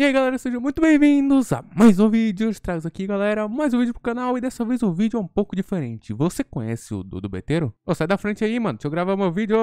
E aí galera, sejam muito bem-vindos a mais um vídeo, eu trago aqui galera, mais um vídeo pro canal e dessa vez o vídeo é um pouco diferente Você conhece o Dudu Beteiro? Pô, sai da frente aí mano, deixa eu gravar meu vídeo,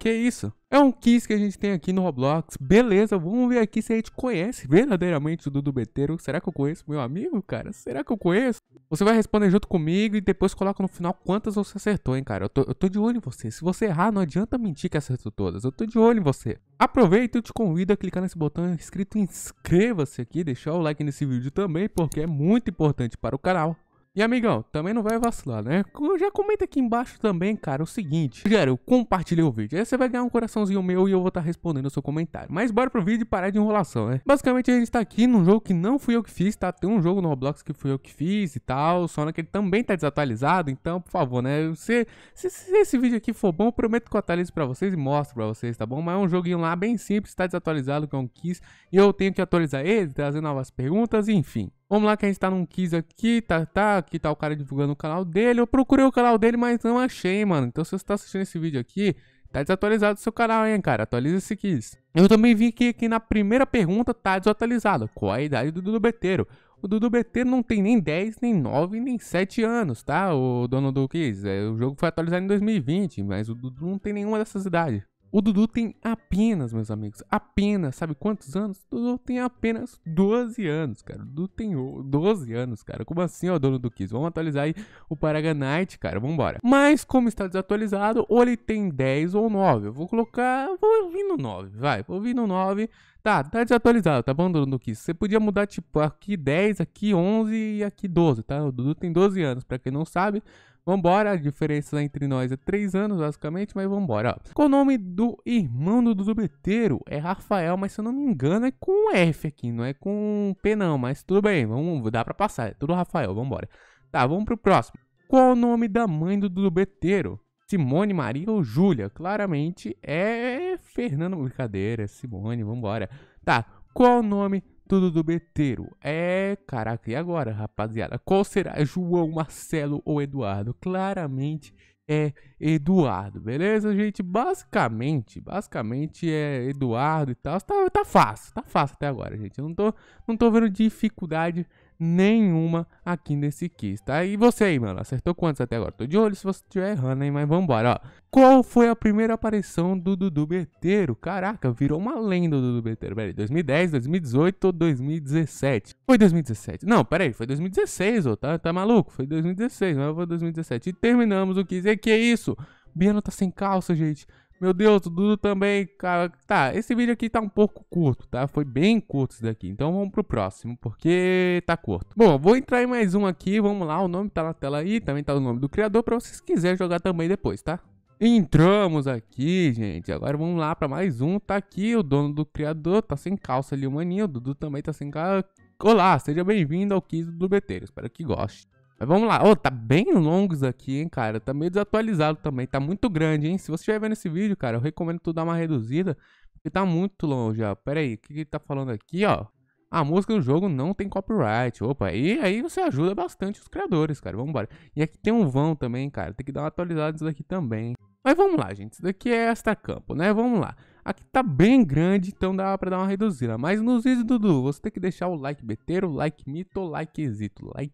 que isso? É um quiz que a gente tem aqui no Roblox. Beleza, vamos ver aqui se a gente conhece verdadeiramente o Dudu Beteiro. Será que eu conheço meu amigo, cara? Será que eu conheço? Você vai responder junto comigo e depois coloca no final quantas você acertou, hein, cara. Eu tô, eu tô de olho em você. Se você errar, não adianta mentir que acertou todas. Eu tô de olho em você. Aproveita e te convido a clicar nesse botão escrito inscreva-se aqui, deixar o like nesse vídeo também, porque é muito importante para o canal. E amigão, também não vai vacilar, né? Já comenta aqui embaixo também, cara, o seguinte. Rogério, compartilhei o vídeo. Aí você vai ganhar um coraçãozinho meu e eu vou estar tá respondendo o seu comentário. Mas bora pro vídeo e parar de enrolação, né? Basicamente a gente tá aqui num jogo que não fui eu que fiz, tá? Tem um jogo no Roblox que fui eu que fiz e tal, só que ele também tá desatualizado, então, por favor, né? Se, se, se esse vídeo aqui for bom, eu prometo que eu atualizo pra vocês e mostro pra vocês, tá bom? Mas é um joguinho lá bem simples, tá desatualizado, que eu não quis, e eu tenho que atualizar ele, trazer novas perguntas, enfim. Vamos lá que a gente tá num quiz aqui, tá, tá, aqui tá o cara divulgando o canal dele. Eu procurei o canal dele, mas não achei, mano. Então se você tá assistindo esse vídeo aqui, tá desatualizado o seu canal, hein, cara. Atualiza esse quiz. Eu também vi que aqui na primeira pergunta tá desatualizado. Qual a idade do Dudu Beteiro? O Dudu Beteiro não tem nem 10, nem 9, nem 7 anos, tá? O dono do quiz. É, o jogo foi atualizado em 2020, mas o Dudu não tem nenhuma dessas idades. O Dudu tem apenas, meus amigos, apenas, sabe quantos anos? O Dudu tem apenas 12 anos, cara. O Dudu tem 12 anos, cara. Como assim, ó, dono do Kiss? Vamos atualizar aí o Paraganite, cara. Vambora. Mas, como está desatualizado, ou ele tem 10 ou 9. Eu vou colocar. Vou vir no 9, vai. Vou vir no 9. Tá, tá desatualizado, tá bom, dono do Kiss? Você podia mudar, tipo, aqui 10, aqui 11 e aqui 12, tá? O Dudu tem 12 anos, pra quem não sabe. Vambora, a diferença entre nós é 3 anos, basicamente, mas vambora. Ó. o nome do irmão do Dudu Beteiro é Rafael, mas se eu não me engano é com F aqui, não é com P não, mas tudo bem, vamos, dá pra passar, é tudo Rafael, vambora. Tá, vamos pro próximo. Qual o nome da mãe do Dudu Beteiro? Simone, Maria ou Júlia? Claramente é Fernando. Brincadeira, Simone, vambora. Tá, qual o nome tudo do Beteiro. É, caraca, e agora, rapaziada? Qual será? É João, Marcelo ou Eduardo? Claramente é Eduardo, beleza, gente? Basicamente, basicamente é Eduardo e tal. Tá, tá fácil, tá fácil até agora, gente. Eu não tô, não tô vendo dificuldade nenhuma aqui nesse quiz, tá? E você aí, mano, acertou quantos até agora? Tô de olho se você estiver errando, hein? Mas vambora, ó. Qual foi a primeira aparição do Dudu Beteiro? Caraca, virou uma lenda o Dudu Beteiro. Peraí, 2010, 2018 ou 2017? Foi 2017. Não, peraí, foi 2016, ô, tá, tá maluco? Foi 2016, mas foi 2017. E terminamos o quiz. E que é isso? Biano tá sem calça, gente. Meu Deus, o Dudu também, cara. Tá, esse vídeo aqui tá um pouco curto, tá? Foi bem curto isso daqui. Então vamos pro próximo, porque tá curto. Bom, vou entrar em mais um aqui. Vamos lá, o nome tá na tela aí. Também tá o nome do criador pra vocês quiserem jogar também depois, tá? Entramos aqui, gente. Agora vamos lá pra mais um. Tá aqui o dono do criador. Tá sem calça ali, o maninho. O Dudu também tá sem calça. Olá, seja bem-vindo ao Quiz do BT. Espero que goste. Vamos lá. Oh, tá bem longo isso aqui, hein, cara. Tá meio desatualizado também. Tá muito grande, hein? Se você estiver vendo esse vídeo, cara, eu recomendo tu dar uma reduzida. Porque tá muito longe, ó. Pera aí, o que que tá falando aqui, ó? A música do jogo não tem copyright. Opa, e aí você ajuda bastante os criadores, cara. Vamos embora. E aqui tem um vão também, cara. Tem que dar uma atualizada nisso daqui também. Mas vamos lá, gente. Isso daqui é extra campo, né? Vamos lá. Aqui tá bem grande, então dá pra dar uma reduzida. Mas nos vídeos, Dudu, você tem que deixar o like beteiro, like mito, like likezito. Like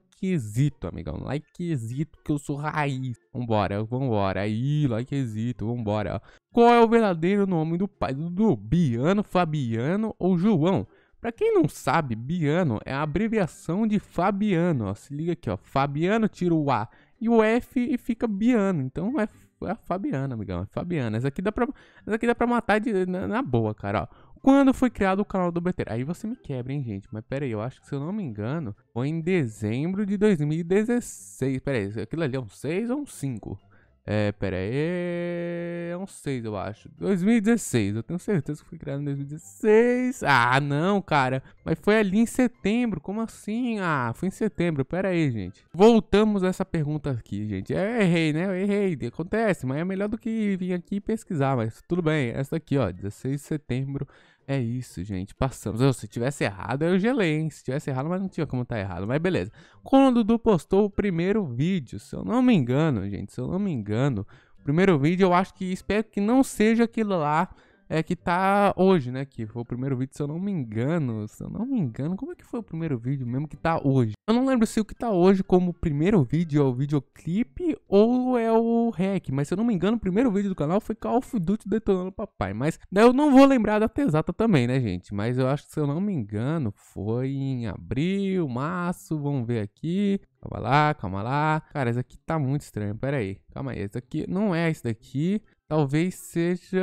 amigão. Like que eu sou raiz. Vambora, vambora. Aí, like vambora. Qual é o verdadeiro nome do pai do Dudu? Biano, Fabiano ou João? Pra quem não sabe, Biano é a abreviação de Fabiano. Ó, se liga aqui, ó. Fabiano tira o A e o F e fica Biano. Então é é a Fabiana, amigão. É Fabiana. Essa aqui dá pra, essa aqui dá pra matar de, na, na boa, cara. Ó. Quando foi criado o canal do BT? Aí você me quebra, hein, gente? Mas pera aí, eu acho que se eu não me engano, foi em dezembro de 2016. Pera aí, aquilo ali é um 6 ou um 5? É, pera aí. 2016 eu acho. 2016, eu tenho certeza que foi criado em 2016. Ah, não, cara. Mas foi ali em setembro, como assim? Ah, foi em setembro, pera aí, gente. Voltamos a essa pergunta aqui, gente. Eu errei, né? Eu errei, acontece, mas é melhor do que vir aqui e pesquisar, mas tudo bem. Essa aqui, ó, 16 de setembro é isso, gente. Passamos. Eu, se tivesse errado, eu gelei, hein? Se tivesse errado, mas não tinha como tá errado. Mas beleza. Quando o Dudu postou o primeiro vídeo, se eu não me engano, gente, se eu não me engano, primeiro vídeo, eu acho que espero que não seja aquilo lá é, que tá hoje, né? Que foi o primeiro vídeo, se eu não me engano. Se eu não me engano, como é que foi o primeiro vídeo mesmo que tá hoje? Eu não lembro se o que tá hoje como primeiro vídeo é o videoclipe ou é o hack. Mas se eu não me engano, o primeiro vídeo do canal foi Call of Duty detonando papai. Mas daí eu não vou lembrar da exata também, né, gente? Mas eu acho que, se eu não me engano, foi em abril, março. Vamos ver aqui. Calma lá, calma lá. Cara, esse aqui tá muito estranho. Pera aí. Calma aí. Esse aqui não é esse daqui. Talvez seja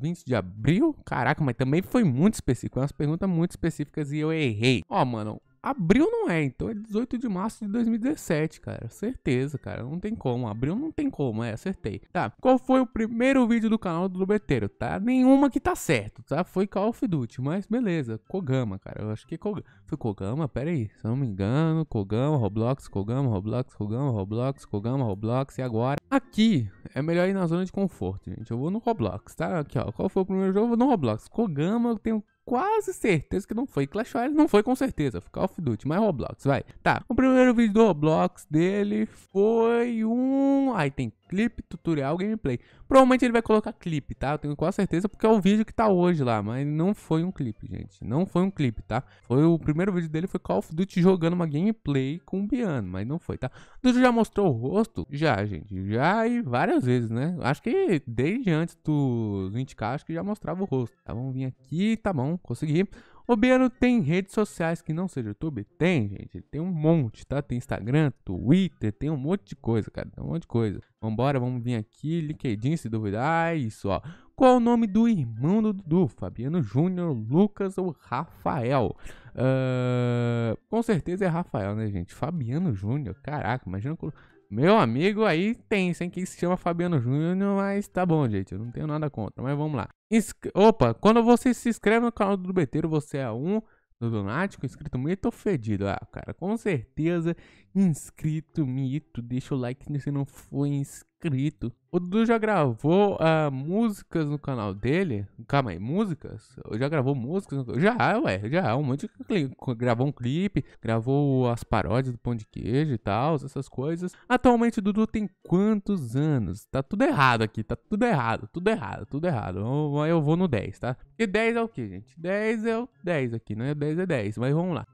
20 de abril? Caraca, mas também foi muito específico. Umas perguntas muito específicas e eu errei. Ó, oh, mano, Abril não é, então é 18 de março de 2017, cara. Certeza, cara. Não tem como. Abril não tem como, é, acertei. Tá. Qual foi o primeiro vídeo do canal do Lubeteiro? Tá? Nenhuma que tá certo, tá? Foi Call of Duty, mas beleza. Kogama, cara. Eu acho que é Foi Kogama, pera aí. Se eu não me engano, Kogama, Roblox, Kogama, Roblox, Kogama, Roblox, Kogama, Roblox. E agora? Aqui é melhor ir na zona de conforto, gente. Eu vou no Roblox, tá? Aqui, ó. Qual foi o primeiro jogo? Eu vou no Roblox. Kogama, eu tenho quase certeza que não foi. Clash Royale não foi com certeza. Call of Duty, mas Roblox, vai. Tá, o primeiro vídeo do Roblox dele foi um... Aí tem clipe, tutorial, gameplay. Provavelmente ele vai colocar clipe, tá? Eu tenho quase certeza porque é o vídeo que tá hoje lá. Mas não foi um clipe, gente. Não foi um clipe, tá? Foi o primeiro vídeo dele foi Call of Duty jogando uma gameplay com o Biano. Mas não foi, tá? O Dudu já mostrou o rosto? Já, gente. Já e várias vezes, né? Acho que desde antes dos 20k, acho que já mostrava o rosto. Tá, vamos vir aqui, tá bom não consegui. O Biano tem redes sociais que não seja YouTube? Tem, gente. tem um monte, tá? Tem Instagram, Twitter, tem um monte de coisa, cara. Tem um monte de coisa. Vambora, vamos vir aqui. LinkedIn, se duvidar. Ah, isso, ó. Qual o nome do irmão do Dudu? Fabiano Júnior, Lucas ou Rafael? Uh, com certeza é Rafael, né, gente? Fabiano Júnior, caraca, imagina meu amigo aí tem, sem que se chama Fabiano Júnior, mas tá bom, gente. Eu não tenho nada contra, mas vamos lá. Inscri Opa, quando você se inscreve no canal do Beteiro, você é um do Donático, inscrito mito fedido. Ah, cara, com certeza, inscrito mito. Deixa o like se não for inscrito. O Dudu já gravou uh, músicas no canal dele. Calma aí, músicas? Já gravou músicas? No... Já, ué, já. Um monte de Gravou um clipe, gravou as paródias do Pão de Queijo e tal, essas coisas. Atualmente o Dudu tem quantos anos? Tá tudo errado aqui, tá tudo errado, tudo errado, tudo errado. Eu, eu vou no 10, tá? E 10 é o que, gente? 10 é o 10 aqui, né? 10 é 10, mas vamos lá.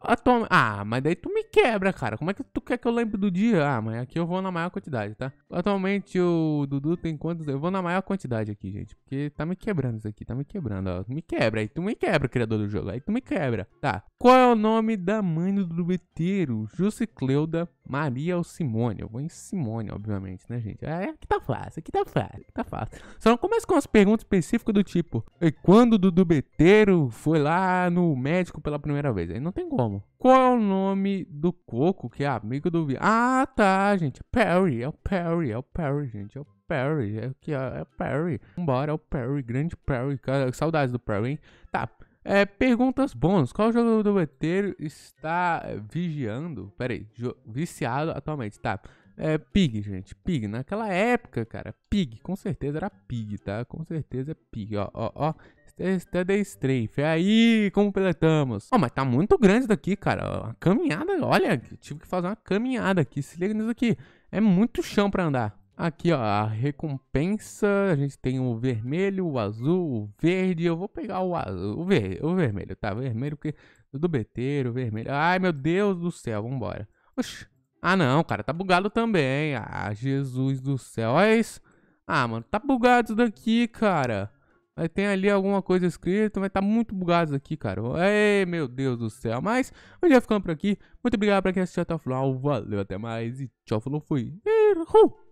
Ah, mas daí tu me quebra, cara. Como é que tu quer que eu lembre do dia? Ah, mas aqui eu vou na maior quantidade, tá? Atualmente o Dudu produto tem quantos. Eu vou na maior quantidade aqui, gente. Porque tá me quebrando isso aqui, tá me quebrando, ó. Me quebra aí, tu me quebra, criador do jogo. Aí tu me quebra. Tá. Qual é o nome da mãe do drubeteiro? Jusicleuda Maria ou Simone? Eu vou em Simone, obviamente, né, gente? É, aqui é tá fácil, aqui tá fácil, aqui tá fácil. Só não começa com umas perguntas específicas do tipo: e quando o drubeteiro foi lá no médico pela primeira vez? Aí não tem como. Qual é o nome do coco que é amigo do. Ah, tá, gente. É Perry, é o Perry, é o Perry, gente. É o Perry, é aqui, é, é o Perry. Vambora, é o Perry, grande Perry, cara, saudades do Perry, hein? Tá, é, perguntas bônus. Qual jogador do Eteiro está é, vigiando, peraí, viciado atualmente, tá? É, Pig, gente, Pig. Naquela época, cara, Pig, com certeza era Pig, tá? Com certeza é Pig, ó, ó, ó. Steady Strafe. Aí, como Ó, oh, mas tá muito grande isso daqui, cara. Uma caminhada, olha, tive que fazer uma caminhada aqui. Se liga nisso aqui. É muito chão pra andar. Aqui, ó, a recompensa, a gente tem o vermelho, o azul, o verde. Eu vou pegar o azul, o, ver, o vermelho, tá? Vermelho porque do beteiro, vermelho. Ai, meu Deus do céu, vambora. Oxi. Ah, não, cara, tá bugado também. Ah, Jesus do céu, olha isso. Ah, mano, tá bugado isso daqui, cara. Aí tem ali alguma coisa escrita, mas tá muito bugado isso aqui, cara. Ei, meu Deus do céu. Mas, hoje já ficando por aqui. Muito obrigado pra quem assistiu até o final. Valeu, até mais e tchau, falou, fui. Errou.